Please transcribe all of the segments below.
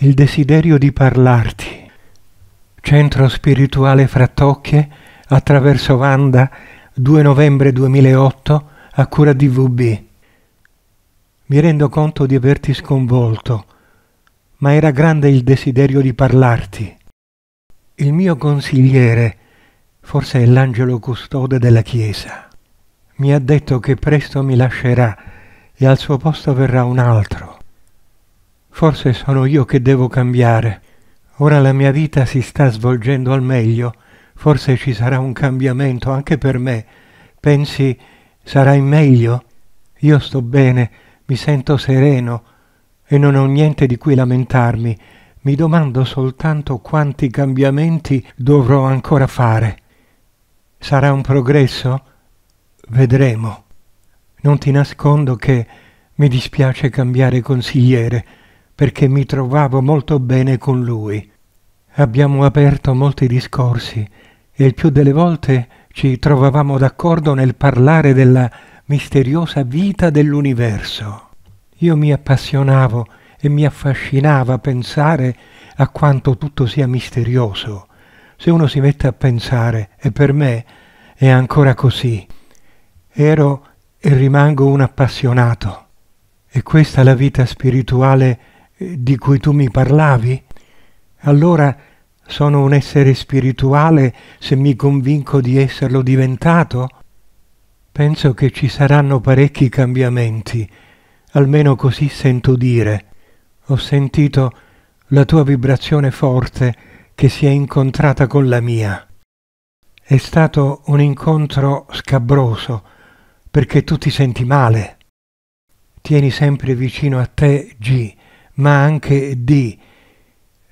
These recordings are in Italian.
il desiderio di parlarti. Centro spirituale Frattocche, attraverso Vanda, 2 novembre 2008, a cura di VB. Mi rendo conto di averti sconvolto, ma era grande il desiderio di parlarti. Il mio consigliere, forse è l'angelo custode della Chiesa, mi ha detto che presto mi lascerà e al suo posto verrà un altro Forse sono io che devo cambiare. Ora la mia vita si sta svolgendo al meglio. Forse ci sarà un cambiamento anche per me. Pensi sarai meglio? Io sto bene, mi sento sereno e non ho niente di cui lamentarmi. Mi domando soltanto quanti cambiamenti dovrò ancora fare. Sarà un progresso? Vedremo. Non ti nascondo che mi dispiace cambiare consigliere perché mi trovavo molto bene con lui. Abbiamo aperto molti discorsi e il più delle volte ci trovavamo d'accordo nel parlare della misteriosa vita dell'universo. Io mi appassionavo e mi affascinava pensare a quanto tutto sia misterioso. Se uno si mette a pensare, e per me è ancora così, ero e rimango un appassionato. E questa la vita spirituale di cui tu mi parlavi? Allora sono un essere spirituale se mi convinco di esserlo diventato? Penso che ci saranno parecchi cambiamenti, almeno così sento dire. Ho sentito la tua vibrazione forte che si è incontrata con la mia. È stato un incontro scabroso, perché tu ti senti male. Tieni sempre vicino a te G, ma anche di.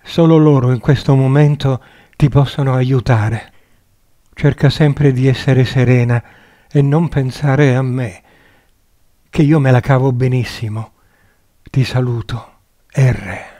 Solo loro in questo momento ti possono aiutare. Cerca sempre di essere serena e non pensare a me, che io me la cavo benissimo. Ti saluto, R.